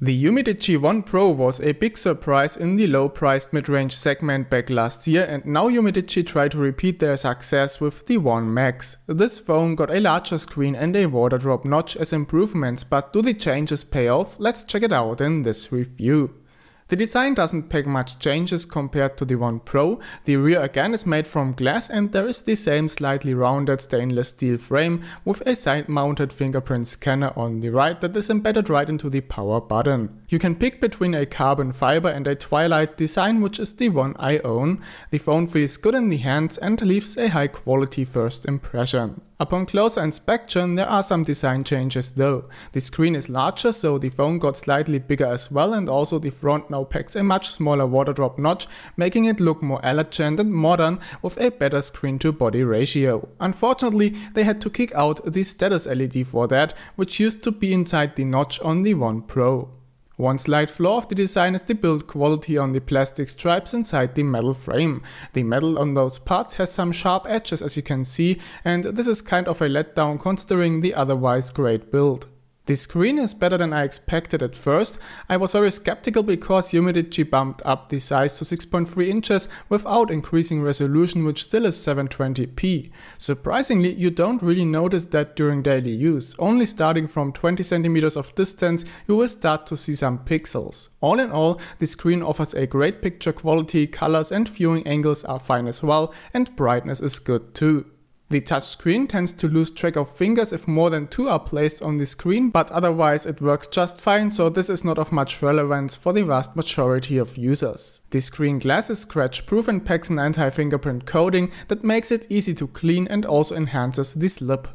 The Humidit G1 Pro was a big surprise in the low-priced mid-range segment back last year and now Humidit tried to repeat their success with the One Max. This phone got a larger screen and a water drop notch as improvements, but do the changes pay off? Let's check it out in this review. The design doesn't pack much changes compared to the One Pro, the rear again is made from glass and there is the same slightly rounded stainless steel frame with a side mounted fingerprint scanner on the right that is embedded right into the power button. You can pick between a carbon fiber and a twilight design which is the one I own. The phone feels good in the hands and leaves a high quality first impression. Upon closer inspection, there are some design changes though. The screen is larger, so the phone got slightly bigger as well and also the front now packs a much smaller water drop notch, making it look more elegant and modern with a better screen to body ratio. Unfortunately, they had to kick out the status LED for that, which used to be inside the notch on the One Pro. One slight flaw of the design is the build quality on the plastic stripes inside the metal frame. The metal on those parts has some sharp edges as you can see and this is kind of a letdown considering the otherwise great build. The screen is better than I expected at first. I was very skeptical because Humidity bumped up the size to 6.3 inches without increasing resolution which still is 720p. Surprisingly, you don't really notice that during daily use. Only starting from 20 centimeters of distance, you will start to see some pixels. All in all, the screen offers a great picture quality, colors and viewing angles are fine as well and brightness is good too. The touch screen tends to lose track of fingers if more than two are placed on the screen, but otherwise it works just fine, so this is not of much relevance for the vast majority of users. The screen glass is scratch-proof and packs an anti-fingerprint coating that makes it easy to clean and also enhances the slip.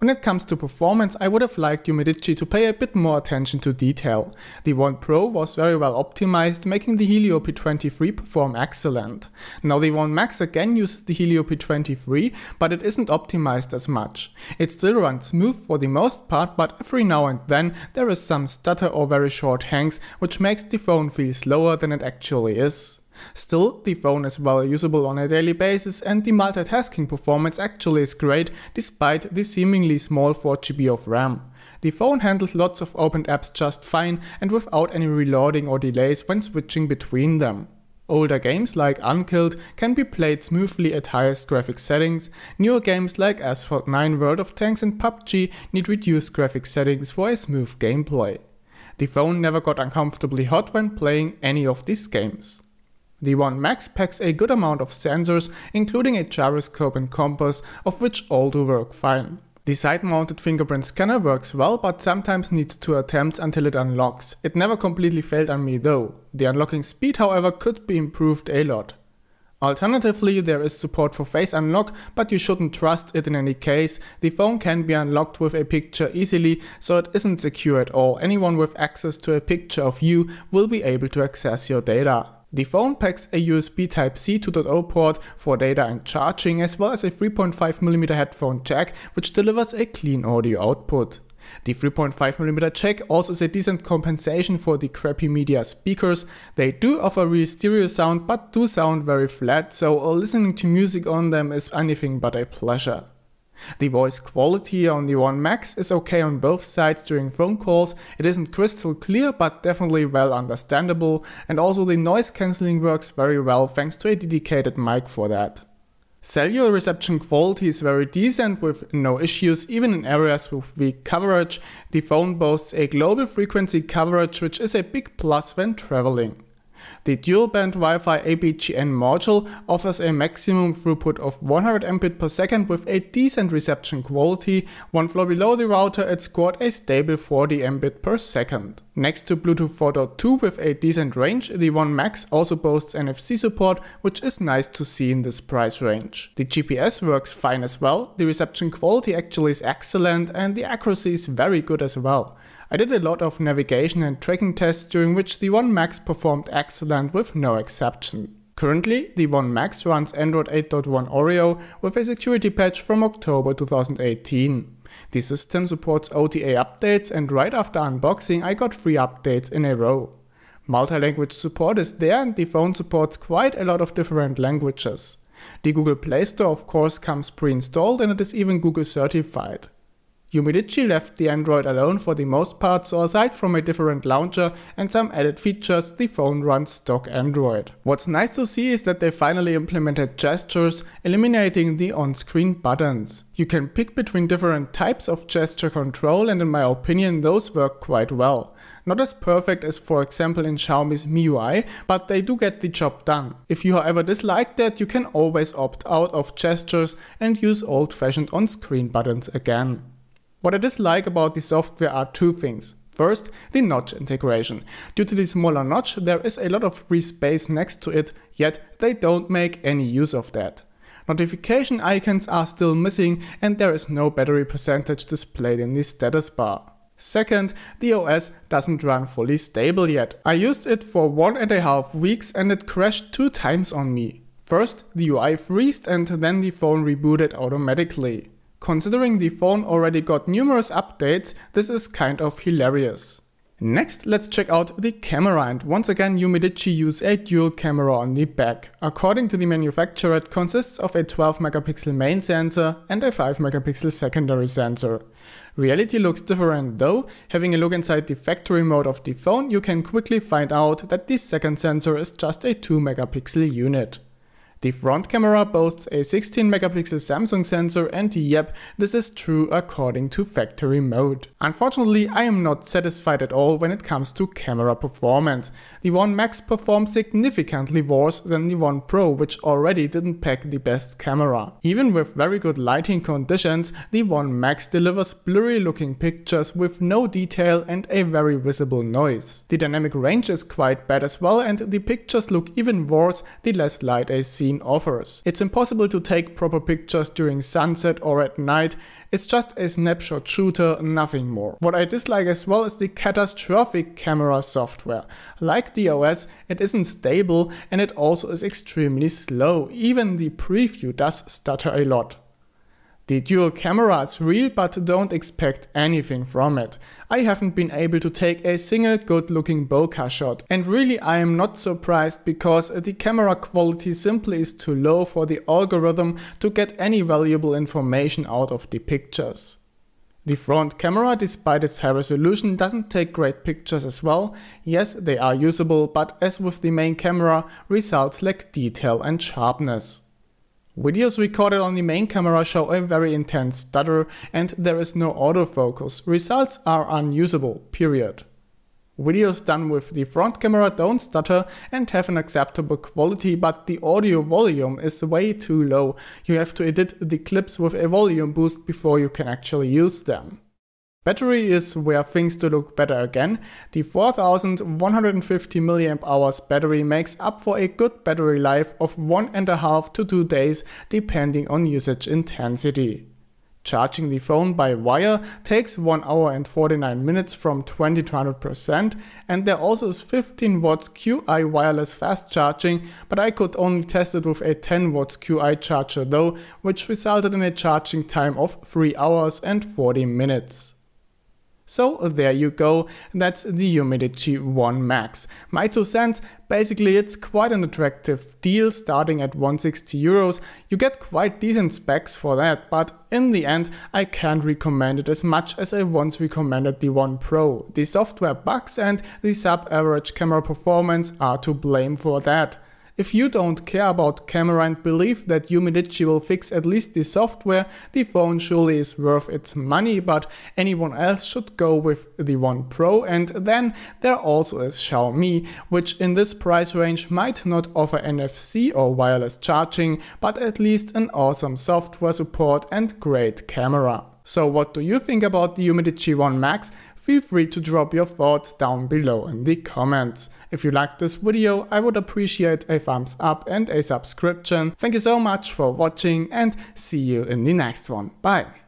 When it comes to performance, I would have liked Umidici to pay a bit more attention to detail. The 1 Pro was very well optimized, making the Helio P23 perform excellent. Now the 1 Max again uses the Helio P23, but it isn't optimized as much. It still runs smooth for the most part, but every now and then there is some stutter or very short hangs, which makes the phone feel slower than it actually is. Still, the phone is well usable on a daily basis and the multitasking performance actually is great despite the seemingly small 4GB of RAM. The phone handles lots of opened apps just fine and without any reloading or delays when switching between them. Older games like Unkilled can be played smoothly at highest graphic settings, newer games like Asphalt 9 World of Tanks and PUBG need reduced graphic settings for a smooth gameplay. The phone never got uncomfortably hot when playing any of these games. The One Max packs a good amount of sensors, including a gyroscope and compass, of which all do work fine. The side-mounted fingerprint scanner works well, but sometimes needs two attempts until it unlocks. It never completely failed on me though. The unlocking speed, however, could be improved a lot. Alternatively, there is support for face unlock, but you shouldn't trust it in any case. The phone can be unlocked with a picture easily, so it isn't secure at all. Anyone with access to a picture of you will be able to access your data. The phone packs a USB Type-C 2.0 port for data and charging as well as a 3.5mm headphone jack which delivers a clean audio output. The 3.5mm jack also is a decent compensation for the crappy media speakers. They do offer real stereo sound but do sound very flat so listening to music on them is anything but a pleasure. The voice quality on the One Max is okay on both sides during phone calls, it isn't crystal clear but definitely well understandable and also the noise cancelling works very well thanks to a dedicated mic for that. Cellular reception quality is very decent with no issues even in areas with weak coverage. The phone boasts a global frequency coverage which is a big plus when traveling. The dual-band Wi-Fi ABGN module offers a maximum throughput of 100 Mbit per second with a decent reception quality. One floor below the router it scored a stable 40 Mbit per second. Next to Bluetooth 4.2 with a decent range, the One Max also boasts NFC support, which is nice to see in this price range. The GPS works fine as well, the reception quality actually is excellent and the accuracy is very good as well. I did a lot of navigation and tracking tests during which the One Max performed excellent excellent with no exception. Currently, the One Max runs Android 8.1 Oreo with a security patch from October 2018. The system supports OTA updates and right after unboxing I got 3 updates in a row. Multi-language support is there and the phone supports quite a lot of different languages. The Google Play Store of course comes pre-installed and it is even Google certified. Umidici left the Android alone for the most part, so aside from a different launcher and some added features, the phone runs stock Android. What's nice to see is that they finally implemented gestures, eliminating the on-screen buttons. You can pick between different types of gesture control and in my opinion those work quite well. Not as perfect as for example in Xiaomi's MIUI, but they do get the job done. If you however dislike that, you can always opt out of gestures and use old-fashioned on-screen buttons again. What I dislike about the software are two things. First, the notch integration. Due to the smaller notch, there is a lot of free space next to it, yet they don't make any use of that. Notification icons are still missing and there is no battery percentage displayed in the status bar. Second, the OS doesn't run fully stable yet. I used it for one and a half weeks and it crashed two times on me. First the UI freezed and then the phone rebooted automatically. Considering the phone already got numerous updates, this is kind of hilarious. Next, let's check out the camera and once again Umidici use a dual camera on the back. According to the manufacturer, it consists of a 12 megapixel main sensor and a 5 megapixel secondary sensor. Reality looks different though, having a look inside the factory mode of the phone you can quickly find out that the second sensor is just a 2 megapixel unit. The front camera boasts a 16 megapixel Samsung sensor and yep, this is true according to factory mode. Unfortunately, I am not satisfied at all when it comes to camera performance. The One Max performs significantly worse than the One Pro, which already didn't pack the best camera. Even with very good lighting conditions, the One Max delivers blurry looking pictures with no detail and a very visible noise. The dynamic range is quite bad as well and the pictures look even worse the less light I see scene offers. It's impossible to take proper pictures during sunset or at night, it's just a snapshot shooter, nothing more. What I dislike as well is the catastrophic camera software. Like the OS, it isn't stable and it also is extremely slow. Even the preview does stutter a lot. The dual camera is real but don't expect anything from it. I haven't been able to take a single good looking bokeh shot and really I am not surprised because the camera quality simply is too low for the algorithm to get any valuable information out of the pictures. The front camera, despite its high resolution, doesn't take great pictures as well. Yes, they are usable, but as with the main camera, results lack detail and sharpness. Videos recorded on the main camera show a very intense stutter and there is no autofocus. Results are unusable, period. Videos done with the front camera don't stutter and have an acceptable quality, but the audio volume is way too low. You have to edit the clips with a volume boost before you can actually use them. Battery is where things to look better again. The 4150 mAh battery makes up for a good battery life of 1.5 to 2 days depending on usage intensity. Charging the phone by wire takes 1 hour and 49 minutes from 20 to 100% and there also is 15 watts QI wireless fast charging but I could only test it with a 10 watts QI charger though which resulted in a charging time of 3 hours and 40 minutes. So there you go, that's the Humidity 1 Max. My two cents, basically it's quite an attractive deal starting at 160 euros. You get quite decent specs for that, but in the end I can't recommend it as much as I once recommended the 1 Pro. The software bugs and the sub-average camera performance are to blame for that. If you don't care about camera and believe that Yumidichi will fix at least the software, the phone surely is worth its money, but anyone else should go with the One Pro and then there also is Xiaomi, which in this price range might not offer NFC or wireless charging, but at least an awesome software support and great camera. So what do you think about the Humidity G1 Max? Feel free to drop your thoughts down below in the comments. If you liked this video, I would appreciate a thumbs up and a subscription. Thank you so much for watching and see you in the next one. Bye.